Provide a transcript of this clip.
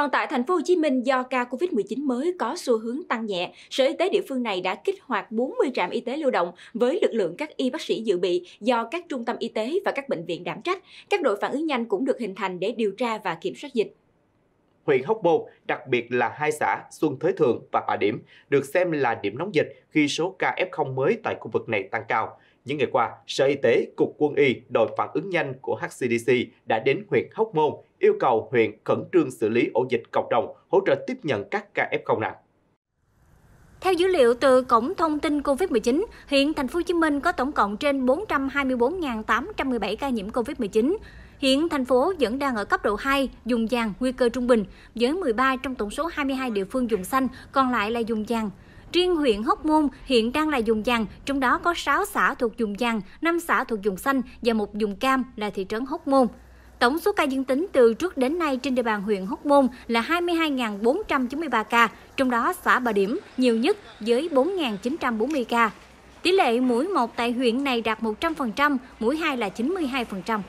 Còn tại thành phố Hồ Chí Minh do ca Covid-19 mới có xu hướng tăng nhẹ, Sở Y tế địa phương này đã kích hoạt 40 trạm y tế lưu động với lực lượng các y bác sĩ dự bị do các trung tâm y tế và các bệnh viện đảm trách. Các đội phản ứng nhanh cũng được hình thành để điều tra và kiểm soát dịch huyện Hóc Môn, đặc biệt là hai xã Xuân Thới Thượng và Bà Điểm, được xem là điểm nóng dịch khi số ca F0 mới tại khu vực này tăng cao. Những ngày qua, Sở Y tế, Cục Quân y, đội phản ứng nhanh của HCDC đã đến huyện Hóc Môn yêu cầu huyện khẩn trương xử lý ổ dịch cộng đồng, hỗ trợ tiếp nhận các ca F0 nặng. Theo dữ liệu từ Cổng thông tin COVID-19, hiện thành phố Hồ Chí Minh có tổng cộng trên 424.817 ca nhiễm COVID-19. Hiện thành phố vẫn đang ở cấp độ 2, dùng vàng nguy cơ trung bình, với 13 trong tổng số 22 địa phương dùng xanh, còn lại là dùng vàng. Riêng huyện Hóc Môn hiện đang là dùng vàng, trong đó có 6 xã thuộc dùng vàng, 5 xã thuộc dùng xanh và một dùng cam là thị trấn Hóc Môn. Tổng số ca dương tính từ trước đến nay trên địa bàn huyện Hóc Môn là 22.493 ca, trong đó xã Bà Điểm nhiều nhất với 4.940 ca. Tỷ lệ mũi 1 tại huyện này đạt 100%, mũi 2 là 92%.